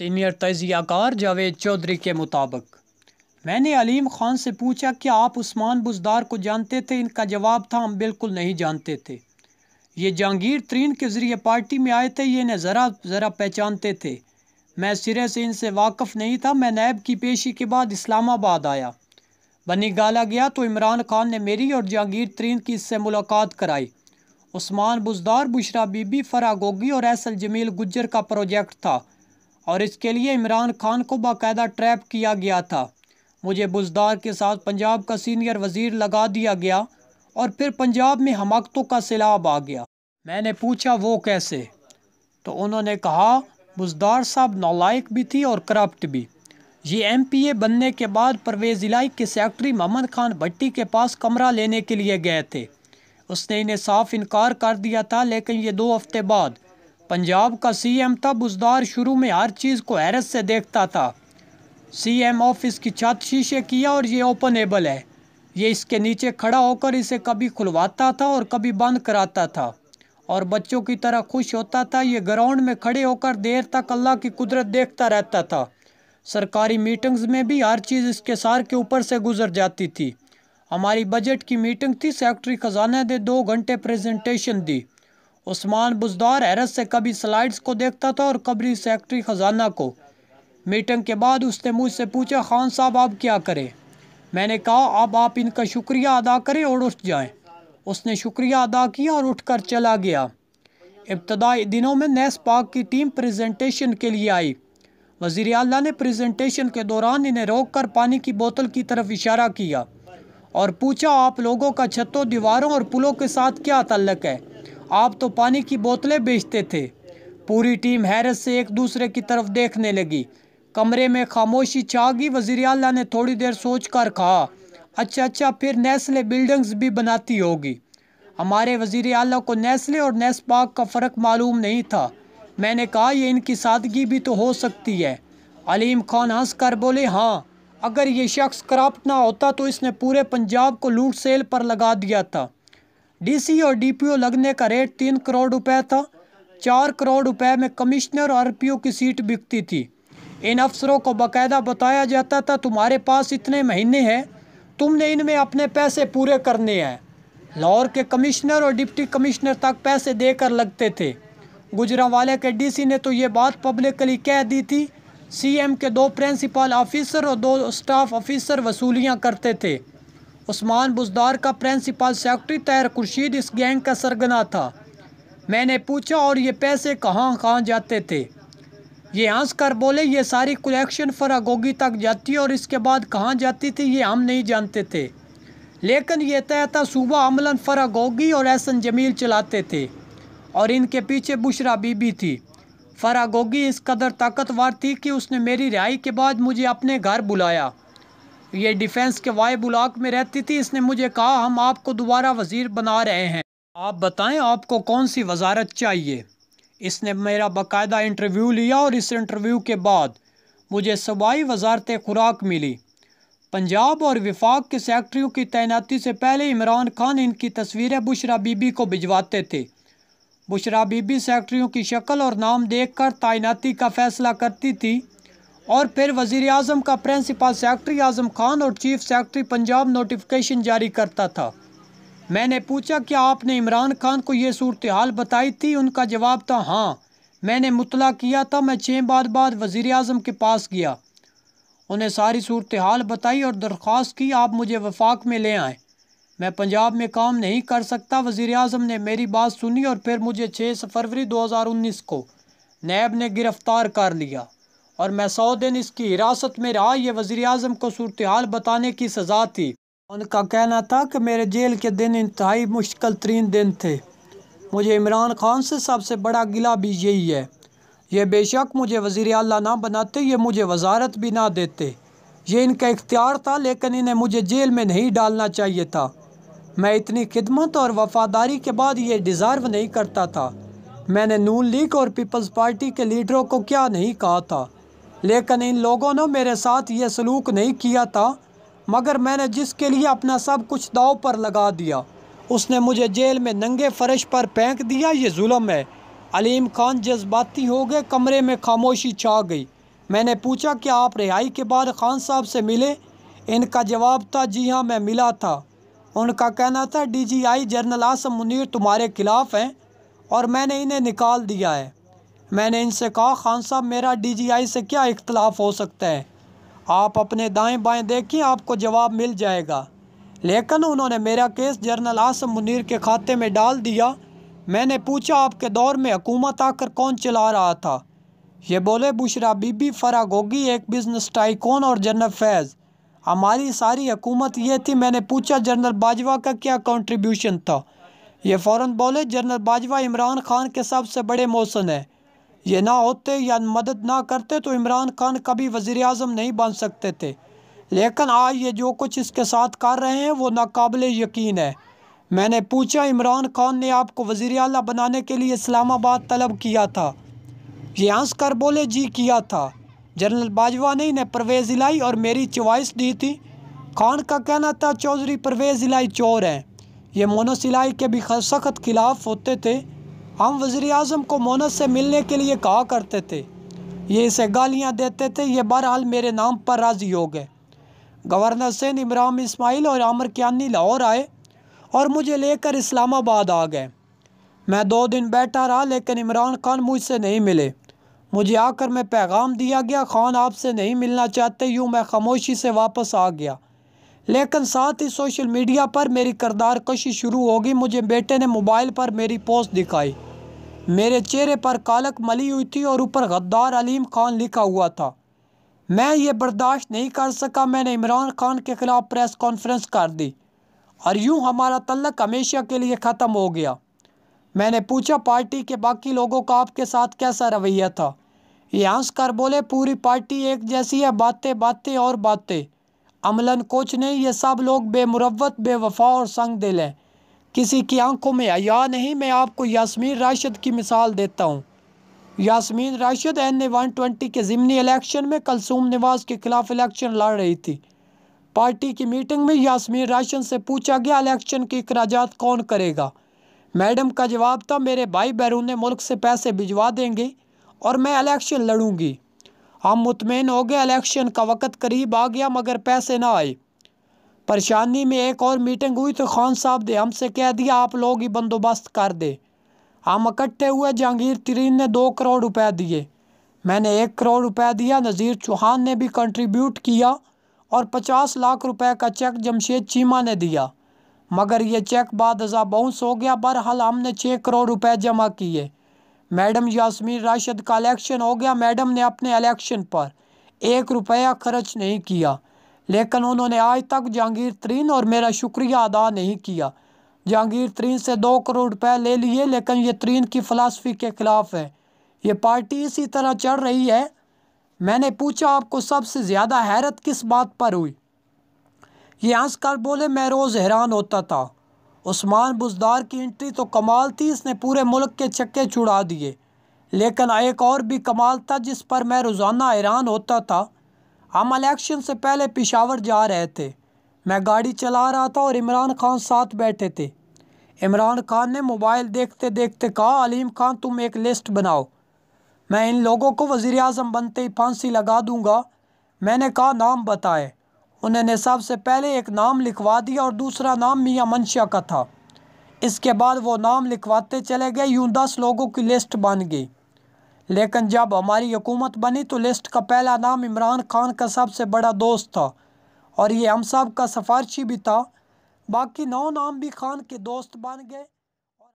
Senior तजियाकार Javed Chaudhary के मुताबिक मैंने अलीम खान से पूछा क्या आप उस्मान बुजदार को जानते थे इनका जवाब था हम बिल्कुल नहीं जानते थे ये जहांगीर तरीन के ज़रिए पार्टी में आए थे ये इन्हें ज़रा ज़रा पहचानते थे मैं सिरे से इनसे वाकफ़ नहीं था मैं नैब की पेशी के बाद इस्लामाबाद आया बनी गाला गया तो इमरान खान ने मेरी और जहांगीर तरीन की इससे मुलाकात कराई उस्मान बुजदार बुशरा बीबी फरा गोगी और एसल जमील गुजर का प्रोजेक्ट था और इसके लिए इमरान खान को बाकायदा ट्रैप किया गया था मुझे बुजदार के साथ पंजाब का सीनियर वजीर लगा दिया गया और फिर पंजाब में हमकतों का सैलाब आ गया मैंने पूछा वो कैसे तो उन्होंने कहा बुजदार साहब नालायक भी थी और करप्ट भी ये एम पी ए बनने के बाद परवेज़ इलाई के सेक्रेटरी मोहम्मद खान भट्टी के पास कमरा लेने के लिए गए थे उसने इन्हें साफ इनकार कर दिया था लेकिन ये दो हफ्ते बाद पंजाब का सीएम तब उस दौर शुरू में हर चीज़ को हैरत से देखता था सीएम ऑफिस की छत शीशे किया और ये ओपनेबल है ये इसके नीचे खड़ा होकर इसे कभी खुलवाता था और कभी बंद कराता था और बच्चों की तरह खुश होता था ये ग्राउंड में खड़े होकर देर तक अल्लाह की कुदरत देखता रहता था सरकारी मीटिंग्स में भी हर चीज़ इसके सार के ऊपर से गुजर जाती थी हमारी बजट की मीटिंग थी सेक्रेटरी ख़जाना ने दो घंटे प्रेजेंटेशन दी उस्मान बुजदार हैरत से कभी स्लाइड्स को देखता था और कभी सेक्रेटरी ख़जाना को मीटिंग के बाद उसने मुझसे पूछा खान साहब आप क्या करें मैंने कहा अब आप इनका शुक्रिया अदा करें और उठ जाएं। उसने शुक्रिया अदा किया और उठकर चला गया इब्तदाई दिनों में नेस पाक की टीम प्रेजेंटेशन के लिए आई वजीर अल ने प्रेजेंटेशन के दौरान इन्हें रोक कर पानी की बोतल की तरफ इशारा किया और पूछा आप लोगों का छतों दीवारों और पुलों के साथ क्या तल्लक है आप तो पानी की बोतलें बेचते थे पूरी टीम हैरत से एक दूसरे की तरफ देखने लगी कमरे में खामोशी छा गई वजीर अला ने थोड़ी देर सोच कर कहा अच्छा अच्छा फिर नेस्ले बिल्डिंग्स भी बनाती होगी हमारे वजीर अला को नेस्ले और पाक का फ़र्क मालूम नहीं था मैंने कहा यह इनकी सादगी भी तो हो सकती है अलीम खान हंस कर बोले हाँ अगर ये शख्स करप्ट ना होता तो इसने पूरे पंजाब को लूट सेल पर लगा दिया था डीसी और डीपीओ लगने का रेट तीन करोड़ रुपए था चार करोड़ रुपए में कमिश्नर और आरपीओ की सीट बिकती थी इन अफसरों को बाकायदा बताया जाता था तुम्हारे पास इतने महीने हैं तुमने इनमें अपने पैसे पूरे करने हैं लाहौर के कमिश्नर और डिप्टी कमिश्नर तक पैसे देकर लगते थे गुजरावाले के डीसी ने तो ये बात पब्लिकली कह दी थी सीएम के दो प्रिंसिपल ऑफिसर और दो स्टाफ ऑफिसर वसूलियां करते थे उस्मान बुजदार का प्रिंसिपल सेक्रेटरी तैर खुर्शीद इस गैंग का सरगना था मैंने पूछा और ये पैसे कहाँ कहाँ जाते थे ये हंस कर बोले ये सारी कलेक्शन फरागोगी तक जाती और इसके बाद कहाँ जाती थी ये हम नहीं जानते थे लेकिन ये तहता सूबा अमलन फरागोगी और एहसन जमील चलाते थे और इनके पीछे बुशरा बीबी थी फरागोगी इस कदर ताकतवर थी कि उसने मेरी रिहाई के बाद मुझे अपने घर बुलाया ये डिफेंस के वाई ब्लॉक में रहती थी इसने मुझे कहा हम आपको दोबारा वजीर बना रहे हैं आप बताएं आपको कौन सी वजारत चाहिए इसने मेरा बाकायदा इंटरव्यू लिया और इस इंटरव्यू के बाद मुझे सूबाई वजारत खुराक मिली पंजाब और विफाक के सेक्रेटरियों की तैनाती से पहले इमरान खान इनकी तस्वीरें बुशरा बीबी को भिजवाते थे बुशरा बीबी सेक्रेटरियों की शक्ल और नाम देखकर तैनाती का फ़ैसला करती थी और फिर वजीर अजम का प्रिंसिपल सेक्रटरी आज़म खान और चीफ सेक्रटरी पंजाब नोटिफिकेशन जारी करता था मैंने पूछा कि आपने इमरान खान को ये सूरत हाल बताई थी उनका जवाब था हाँ मैंने मुतला किया था मैं छः बार बाद वज़ी अजम के पास गया उन्हें सारी सूरत हाल बताई और दरख्वास्त की आप मुझे वफाक में ले आएँ मैं पंजाब में काम नहीं कर सकता वज़ी अजम ने मेरी बात सुनी और फिर मुझे छः फरवरी दो हज़ार उन्नीस को नैब ने गिरफ़्तार कर लिया और मैं सौ दिन इसकी हिरासत में रहा यह वज़ी अजम को सूरत हाल बताने की सज़ा थी उनका कहना था कि मेरे जेल के दिन इंतहाई मुश्किल तरीन दिन थे मुझे इमरान खान से सबसे बड़ा गिला भी यही है ये बेशक मुझे वज़ी अला ना बनाते ये मुझे वजारत भी ना देते ये इनका इख्तियार था लेकिन इन्हें मुझे जेल में नहीं डालना चाहिए था मैं इतनी खिदमत और वफादारी के बाद ये डिज़ार्व नहीं करता था मैंने नून लीग और पीपल्स पार्टी के लीडरों को क्या नहीं कहा था लेकिन इन लोगों ने मेरे साथ ये सलूक नहीं किया था मगर मैंने जिसके लिए अपना सब कुछ दाव पर लगा दिया उसने मुझे जेल में नंगे फरश पर फेंक दिया ये जुल्म है अलीम खान जज्बाती हो गए कमरे में खामोशी छा गई मैंने पूछा कि आप रिहाई के बाद खान साहब से मिले इनका जवाब था जी हाँ मैं मिला था उनका कहना था डीजीआई जनरल आसम मुनीर तुम्हारे खिलाफ़ हैं और मैंने इन्हें निकाल दिया है मैंने इनसे कहा खान साहब मेरा डीजीआई से क्या इख्तलाफ हो सकता है आप अपने दाएं बाएं देखिए आपको जवाब मिल जाएगा लेकिन उन्होंने मेरा केस जनरल आसम मुनीर के खाते में डाल दिया मैंने पूछा आपके दौर में हुकूमत आकर कौन चला रहा था ये बोले बुशरा बीबी फरा गोगी एक बिजनेस टाइकोन और जनरल फैज़ हमारी सारी हुकूमत ये थी मैंने पूछा जनरल बाजवा का क्या कंट्रीब्यूशन था ये फ़ौर बोले जनरल बाजवा इमरान खान के सबसे बड़े मौसन है ये ना होते या मदद ना करते तो इमरान खान कभी वज़ी अजम नहीं बन सकते थे लेकिन आज ये जो कुछ इसके साथ कर रहे हैं वो नाकबिल यकीन है मैंने पूछा इमरान खान ने आपको वज़ी अला बनाने के लिए इस्लामाबाद तलब किया था ये हंस कर बोले जी किया था जनरल बाजवा ने इन्हें परवेज़ इलाई और मेरी चॉइस दी थी खान का कहना था चौधरी परवेज़ इलाई चोर हैं ये मोनस इलाई के भी सख्त खिलाफ होते थे हम वज़ी अजम को मोनस से मिलने के लिए कहा करते थे ये इसे गालियाँ देते थे ये बहरहाल मेरे नाम पर राज़ी हो गए गवर्नर सैन इमराम इस्माइल और आमर क्यानी लाहौर आए और मुझे लेकर इस्लामाबाद आ गए मैं दो दिन बैठा रहा लेकिन इमरान खान मुझसे नहीं मिले मुझे आकर मैं पैगाम दिया गया खान आपसे नहीं मिलना चाहते यूँ मैं खामोशी से वापस आ गया लेकिन साथ ही सोशल मीडिया पर मेरी करदार कशी शुरू होगी मुझे बेटे ने मोबाइल पर मेरी पोस्ट दिखाई मेरे चेहरे पर कालक मली हुई थी और ऊपर गद्दार अलीम खान लिखा हुआ था मैं ये बर्दाश्त नहीं कर सका मैंने इमरान खान के ख़िलाफ़ प्रेस कॉन्फ्रेंस कर दी और यूं हमारा तल्लक हमेशा के लिए ख़त्म हो गया मैंने पूछा पार्टी के बाकी लोगों का आपके साथ कैसा रवैया था ये हंस कर बोले पूरी पार्टी एक जैसी है बातें बातें और बातें अमलन कोच नहीं ये सब लोग बेमुरत बेवफा और संग दिल हैं किसी की आंखों में हया नहीं मैं आपको यासमीन राशिद की मिसाल देता हूँ Yasmin Rashid N A one twenty के ज़िमनी इलेक्शन में कलसूम नवाज के खिलाफ इलेक्शन लड़ रही थी पार्टी की मीटिंग में यासमीन राशिद से पूछा गया इलेक्शन के अखराज कौन करेगा मैडम का जवाब था मेरे भाई बैरून मुल्क से पैसे भिजवा देंगे और मैं इलेक्शन लड़ूंगी हम मुतमिन हो गए इलेक्शन का वक्त करीब आ गया मगर पैसे ना आए परेशानी में एक और मीटिंग हुई तो खान साहब ने हमसे कह दिया आप लोग ही बंदोबस्त कर दे हम इकट्ठे हुए जहांगीर तरीन ने दो करोड़ रुपए दिए मैंने एक करोड़ रुपए दिया नज़ीर चौहान ने भी कंट्रीब्यूट किया और पचास लाख रुपए का चेक जमशेद चीमा ने दिया मगर ये चेक बाद अजा बाउंस हो गया बहरहाल हमने छः करोड़ रुपए जमा किए मैडम यासमीन राशिद का इलेक्शन हो गया मैडम ने अपने इलेक्शन पर एक रुपया खर्च नहीं किया लेकिन उन्होंने आज तक जहांगीर तरीन और मेरा शुक्रिया अदा नहीं किया जहांगीर तरीन से दो करोड़ रुपए ले लिए लेकिन ये तरीन की फलासफ़ी के ख़िलाफ़ है ये पार्टी इसी तरह चढ़ रही है मैंने पूछा आपको सबसे ज़्यादा हैरत किस बात पर हुई ये हंस बोले मैं रोज़ हैरान होता था उस्मान बुजदार की एंट्री तो कमाल थी इसने पूरे मुल्क के चक्के छुड़ा दिए लेकिन एक और भी कमाल था जिस पर मैं रोज़ाना हैरान होता था हम इलेक्शन से पहले पिशावर जा रहे थे मैं गाड़ी चला रहा था और इमरान खान साथ बैठे थे इमरान खान ने मोबाइल देखते देखते कहा अलीम खान तुम एक लिस्ट बनाओ मैं इन लोगों को वज़ी अजम बनते ही फांसी लगा दूँगा मैंने कहा नाम बताए उन्होंने सबसे पहले एक नाम लिखवा दिया और दूसरा नाम मियाँ मंशा का था इसके बाद वो नाम लिखवाते चले गए यूँ दस लोगों की लिस्ट बन गई लेकिन जब हमारी हुकूमत बनी तो लिस्ट का पहला नाम इमरान खान का सबसे बड़ा दोस्त था और ये हम सब का सफारशी भी था बाकी नौ नाम भी खान के दोस्त बन गए